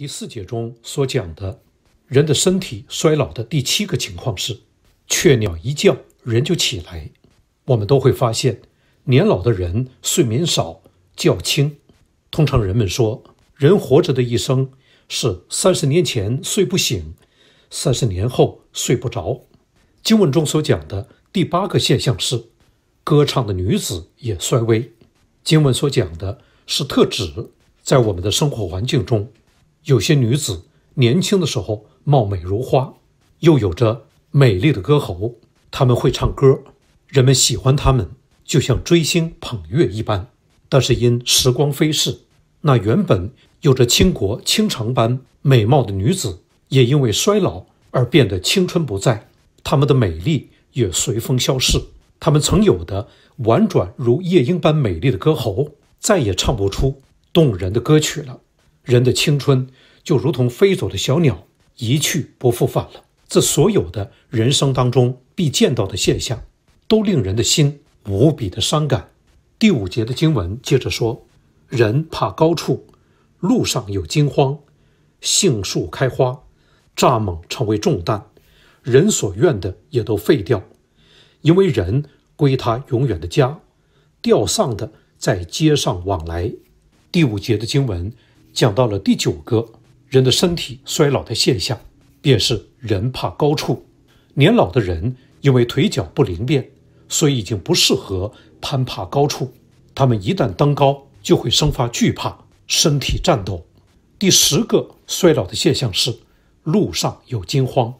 第四节中所讲的人的身体衰老的第七个情况是：雀鸟一叫，人就起来。我们都会发现，年老的人睡眠少、觉轻。通常人们说，人活着的一生是三十年前睡不醒，三十年后睡不着。经文中所讲的第八个现象是：歌唱的女子也衰微。经文所讲的是特指在我们的生活环境中。有些女子年轻的时候貌美如花，又有着美丽的歌喉，她们会唱歌，人们喜欢她们，就像追星捧月一般。但是因时光飞逝，那原本有着倾国倾城般美貌的女子，也因为衰老而变得青春不在，她们的美丽也随风消逝。她们曾有的婉转如夜莺般美丽的歌喉，再也唱不出动人的歌曲了。人的青春就如同飞走的小鸟，一去不复返了。这所有的人生当中必见到的现象，都令人的心无比的伤感。第五节的经文接着说：人怕高处，路上有惊慌；杏树开花，蚱蜢成为重担；人所愿的也都废掉，因为人归他永远的家。吊丧的在街上往来。第五节的经文。讲到了第九个人的身体衰老的现象，便是人怕高处。年老的人因为腿脚不灵便，所以已经不适合攀爬高处。他们一旦登高，就会生发惧怕，身体颤抖。第十个衰老的现象是路上有惊慌。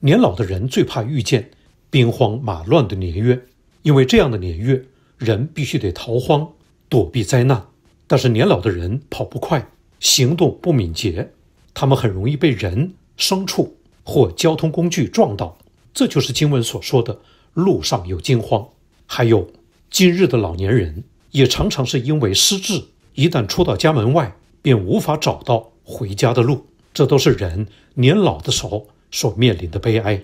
年老的人最怕遇见兵荒马乱的年月，因为这样的年月，人必须得逃荒躲避灾难。但是年老的人跑不快。行动不敏捷，他们很容易被人、牲畜或交通工具撞到。这就是经文所说的“路上有惊慌”。还有，今日的老年人也常常是因为失智，一旦出到家门外，便无法找到回家的路。这都是人年老的时候所面临的悲哀。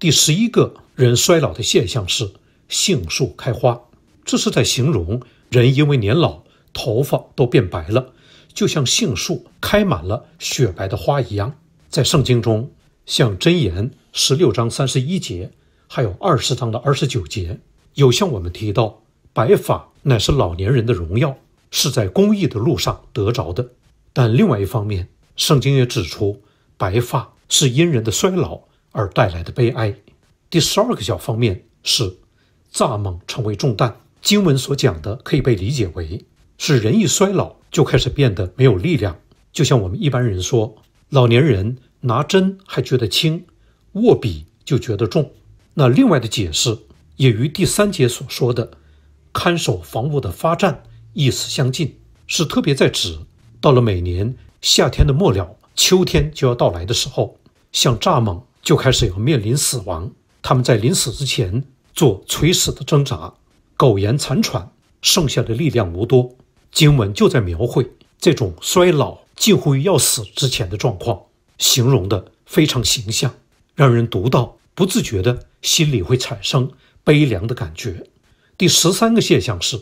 第十一个人衰老的现象是杏树开花，这是在形容人因为年老，头发都变白了。就像杏树开满了雪白的花一样，在圣经中，像箴言十六章三十一节，还有二十章的二十九节，有向我们提到白发乃是老年人的荣耀，是在公益的路上得着的。但另外一方面，圣经也指出白发是因人的衰老而带来的悲哀。第十二个小方面是蚱蜢成为重担。经文所讲的可以被理解为。是人一衰老就开始变得没有力量，就像我们一般人说，老年人拿针还觉得轻，握笔就觉得重。那另外的解释也与第三节所说的“看守房屋的发战”意思相近，是特别在指到了每年夏天的末了，秋天就要到来的时候，像蚱蜢就开始要面临死亡，他们在临死之前做垂死的挣扎，苟延残喘，剩下的力量无多。经文就在描绘这种衰老、近乎于要死之前的状况，形容的非常形象，让人读到不自觉的心里会产生悲凉的感觉。第十三个现象是，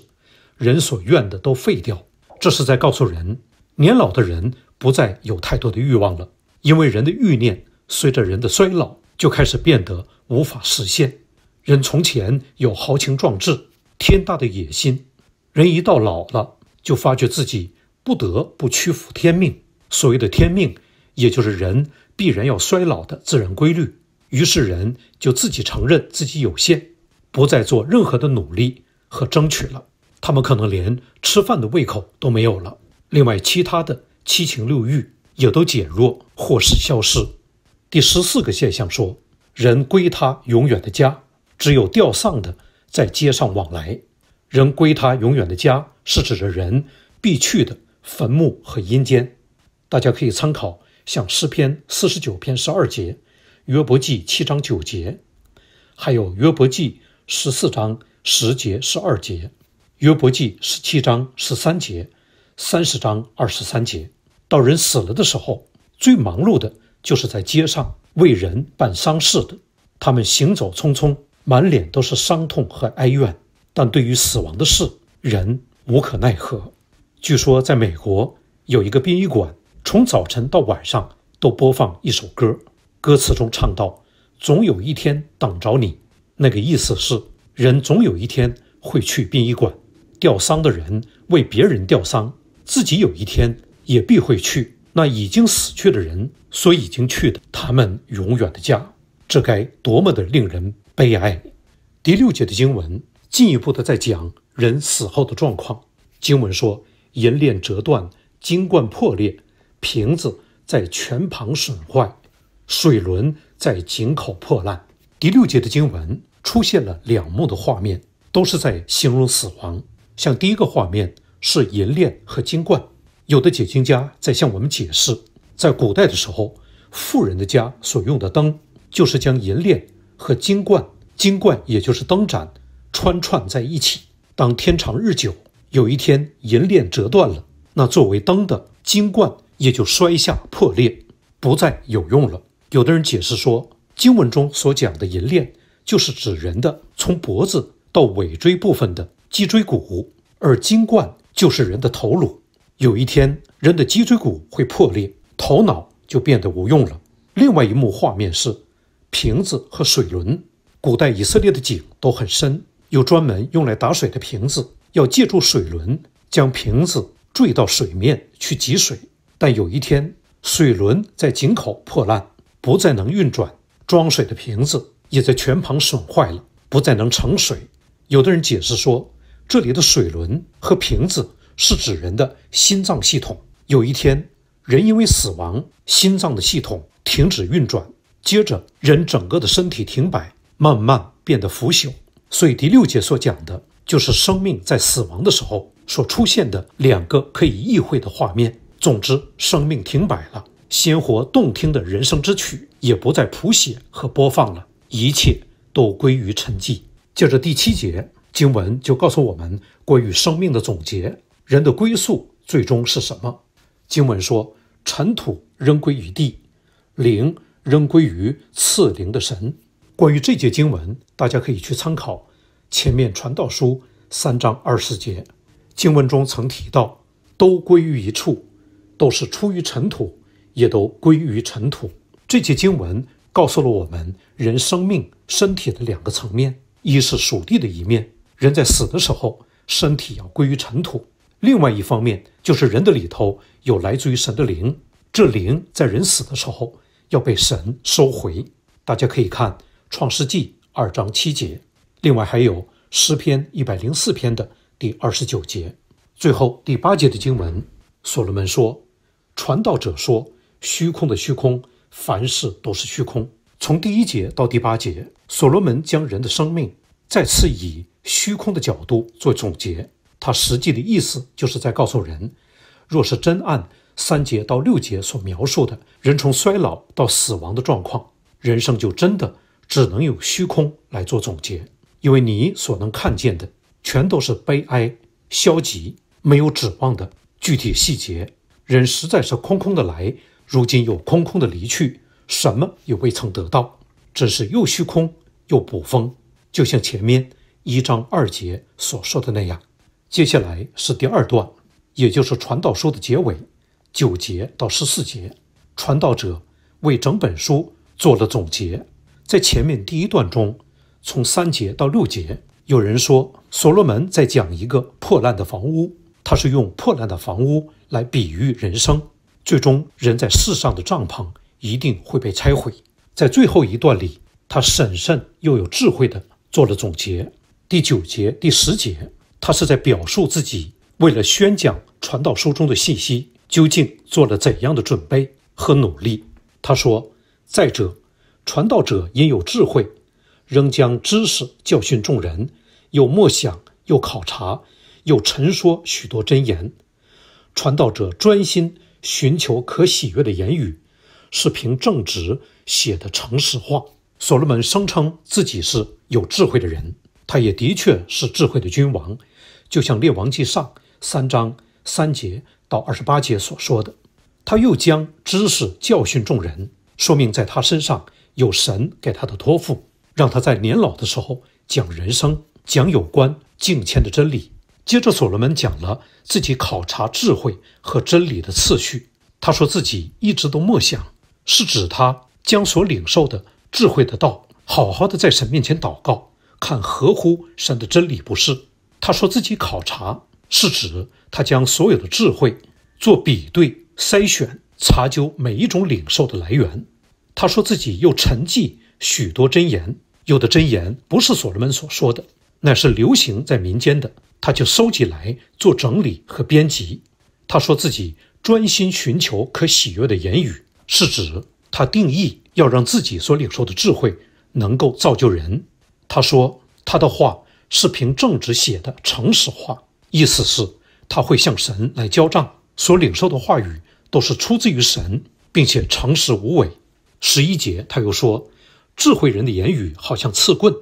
人所愿的都废掉，这是在告诉人，年老的人不再有太多的欲望了，因为人的欲念随着人的衰老就开始变得无法实现。人从前有豪情壮志、天大的野心，人一到老了。就发觉自己不得不屈服天命，所谓的天命，也就是人必然要衰老的自然规律。于是人就自己承认自己有限，不再做任何的努力和争取了。他们可能连吃饭的胃口都没有了，另外其他的七情六欲也都减弱或是消失。第十四个现象说，人归他永远的家，只有吊丧的在街上往来。人归他永远的家，是指着人必去的坟墓和阴间。大家可以参考像诗篇四十九篇十二节、约伯记七章九节，还有约伯记十四章十节十二节、约伯记十七章十三节、三十章二十三节。到人死了的时候，最忙碌的就是在街上为人办丧事的，他们行走匆匆，满脸都是伤痛和哀怨。但对于死亡的事，人无可奈何。据说在美国有一个殡仪馆，从早晨到晚上都播放一首歌，歌词中唱到：“总有一天等着你。”那个意思是，人总有一天会去殡仪馆吊丧的人为别人吊丧，自己有一天也必会去。那已经死去的人所已经去的，他们永远的家。”这该多么的令人悲哀！第六节的经文。进一步的在讲人死后的状况。经文说，银链折断，金冠破裂，瓶子在泉旁损坏，水轮在井口破烂。第六节的经文出现了两幕的画面，都是在形容死亡。像第一个画面是银链和金冠，有的解经家在向我们解释，在古代的时候，富人的家所用的灯，就是将银链和金冠，金冠也就是灯盏。穿串在一起，当天长日久，有一天银链折断了，那作为灯的金冠也就摔下破裂，不再有用了。有的人解释说，经文中所讲的银链就是指人的从脖子到尾椎部分的脊椎骨，而金冠就是人的头颅。有一天，人的脊椎骨会破裂，头脑就变得无用了。另外一幕画面是瓶子和水轮，古代以色列的井都很深。有专门用来打水的瓶子，要借助水轮将瓶子坠到水面去汲水。但有一天，水轮在井口破烂，不再能运转；装水的瓶子也在泉旁损坏了，不再能盛水。有的人解释说，这里的水轮和瓶子是指人的心脏系统。有一天，人因为死亡，心脏的系统停止运转，接着人整个的身体停摆，慢慢变得腐朽。所以第六节所讲的就是生命在死亡的时候所出现的两个可以意会的画面。总之，生命停摆了，鲜活动听的人生之曲也不再谱写和播放了，一切都归于沉寂。接着第七节，经文就告诉我们关于生命的总结：人的归宿最终是什么？经文说：“尘土仍归于地，灵仍归于赐灵的神。”关于这节经文，大家可以去参考前面《传道书》三章二十节经文中曾提到：“都归于一处，都是出于尘土，也都归于尘土。”这节经文告诉了我们人生命身体的两个层面：一是属地的一面，人在死的时候身体要归于尘土；另外一方面就是人的里头有来自于神的灵，这灵在人死的时候要被神收回。大家可以看。创世纪二章七节，另外还有诗篇一百零四篇的第二十九节，最后第八节的经文。所罗门说：“传道者说，虚空的虚空，凡事都是虚空。”从第一节到第八节，所罗门将人的生命再次以虚空的角度做总结。他实际的意思就是在告诉人：若是真按三节到六节所描述的人从衰老到死亡的状况，人生就真的。只能用虚空来做总结，因为你所能看见的全都是悲哀、消极、没有指望的具体细节。人实在是空空的来，如今又空空的离去，什么也未曾得到，只是又虚空又不风。就像前面一章二节所说的那样，接下来是第二段，也就是传道书的结尾九节到十四节，传道者为整本书做了总结。在前面第一段中，从三节到六节，有人说所罗门在讲一个破烂的房屋，他是用破烂的房屋来比喻人生，最终人在世上的帐篷一定会被拆毁。在最后一段里，他审慎又有智慧的做了总结。第九节、第十节，他是在表述自己为了宣讲传道书中的信息，究竟做了怎样的准备和努力。他说：“再者。”传道者因有智慧，仍将知识教训众人，又默想，又考察，又陈说许多真言。传道者专心寻求可喜悦的言语，是凭正直写的诚实话。所罗门声称自己是有智慧的人，他也的确是智慧的君王，就像列王记上三章三节到二十八节所说的。他又将知识教训众人，说明在他身上。有神给他的托付，让他在年老的时候讲人生，讲有关敬谦的真理。接着，所罗门讲了自己考察智慧和真理的次序。他说自己一直都默想，是指他将所领受的智慧的道好好的在神面前祷告，看合乎神的真理不是。他说自己考察，是指他将所有的智慧做比对、筛选、查究每一种领受的来源。他说自己又沉寂许多箴言，有的箴言不是所罗门所说的，乃是流行在民间的。他就收集来做整理和编辑。他说自己专心寻求可喜悦的言语，是指他定义要让自己所领受的智慧能够造就人。他说他的话是凭正直写的，诚实话，意思是他会向神来交账。所领受的话语都是出自于神，并且诚实无伪。十一节，他又说，智慧人的言语好像刺棍，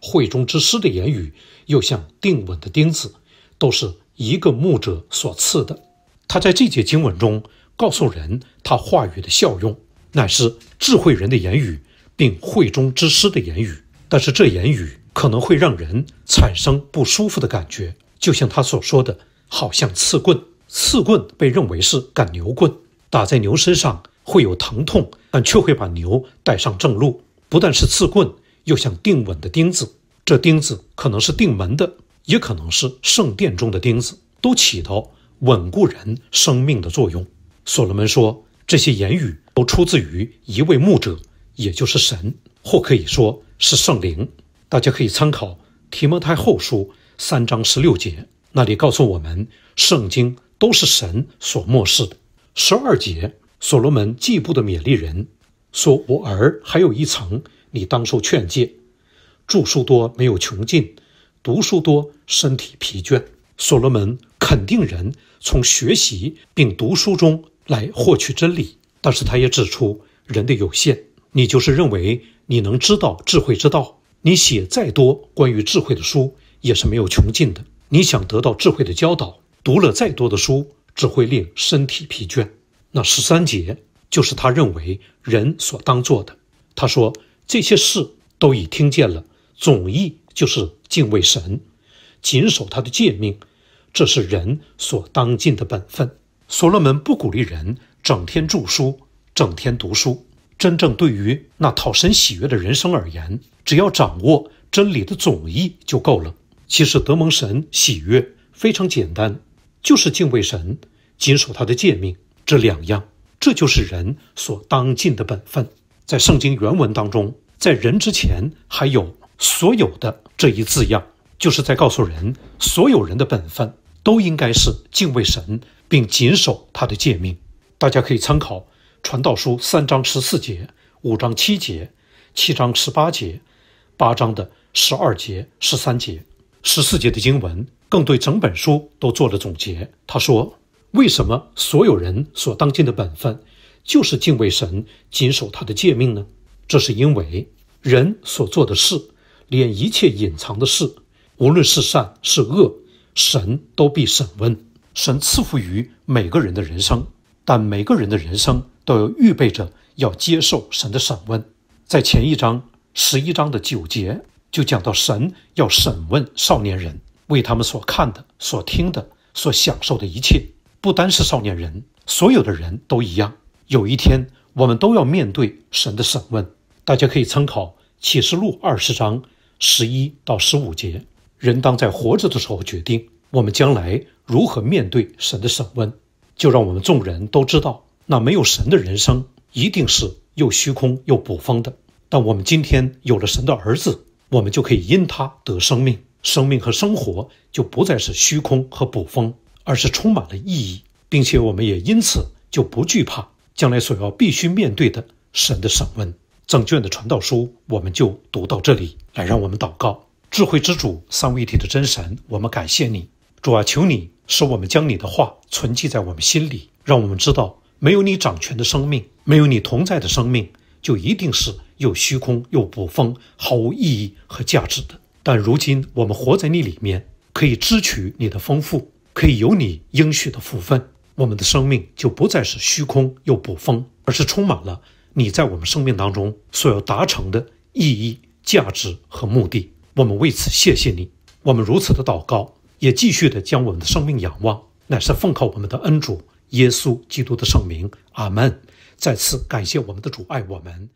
慧中之师的言语又像定稳的钉子，都是一个目者所刺的。他在这节经文中告诉人，他话语的效用乃是智慧人的言语，并慧中之师的言语，但是这言语可能会让人产生不舒服的感觉，就像他所说的，好像刺棍。刺棍被认为是赶牛棍，打在牛身上。会有疼痛，但却会把牛带上正路。不但是刺棍，又像定稳的钉子。这钉子可能是钉门的，也可能是圣殿中的钉子，都起到稳固人生命的作用。所罗门说：“这些言语都出自于一位牧者，也就是神，或可以说是圣灵。”大家可以参考《提摩太后书》三章十六节，那里告诉我们，圣经都是神所漠视的。十二节。所罗门进一步的勉励人说：“我儿，还有一层，你当受劝诫。著书多没有穷尽，读书多身体疲倦。”所罗门肯定人从学习并读书中来获取真理，但是他也指出人的有限。你就是认为你能知道智慧之道，你写再多关于智慧的书也是没有穷尽的。你想得到智慧的教导，读了再多的书，只会令身体疲倦。那十三节就是他认为人所当做的。他说这些事都已听见了，总意就是敬畏神，谨守他的诫命，这是人所当尽的本分。所罗门不鼓励人整天著书，整天读书。真正对于那讨神喜悦的人生而言，只要掌握真理的总意就够了。其实得蒙神喜悦非常简单，就是敬畏神，谨守他的诫命。这两样，这就是人所当尽的本分。在圣经原文当中，在人之前还有“所有的”这一字样，就是在告诉人，所有人的本分都应该是敬畏神，并谨守他的诫命。大家可以参考《传道书》三章十四节、五章七节、七章十八节、八章的十二节、十三节、十四节的经文，更对整本书都做了总结。他说。为什么所有人所当尽的本分，就是敬畏神、谨守他的诫命呢？这是因为人所做的事，连一切隐藏的事，无论是善是恶，神都必审问。神赐福于每个人的人生，但每个人的人生都要预备着要接受神的审问。在前一章十一章的九节，就讲到神要审问少年人，为他们所看的、所听的、所享受的一切。不单是少年人，所有的人都一样。有一天，我们都要面对神的审问。大家可以参考启示录二十章十一到十五节。人当在活着的时候决定，我们将来如何面对神的审问。就让我们众人都知道，那没有神的人生，一定是又虚空又捕风的。但我们今天有了神的儿子，我们就可以因他得生命，生命和生活就不再是虚空和捕风。而是充满了意义，并且我们也因此就不惧怕将来所要必须面对的神的审问。整卷的传道书，我们就读到这里。来，让我们祷告：智慧之主三位一体的真神，我们感谢你，主啊，求你使我们将你的话存记在我们心里，让我们知道，没有你掌权的生命，没有你同在的生命，就一定是又虚空又不风，毫无意义和价值的。但如今我们活在你里面，可以支取你的丰富。可以有你应许的福分，我们的生命就不再是虚空又不风，而是充满了你在我们生命当中所要达成的意义、价值和目的。我们为此谢谢你，我们如此的祷告，也继续的将我们的生命仰望，乃是奉靠我们的恩主耶稣基督的圣名，阿门。再次感谢我们的主爱我们。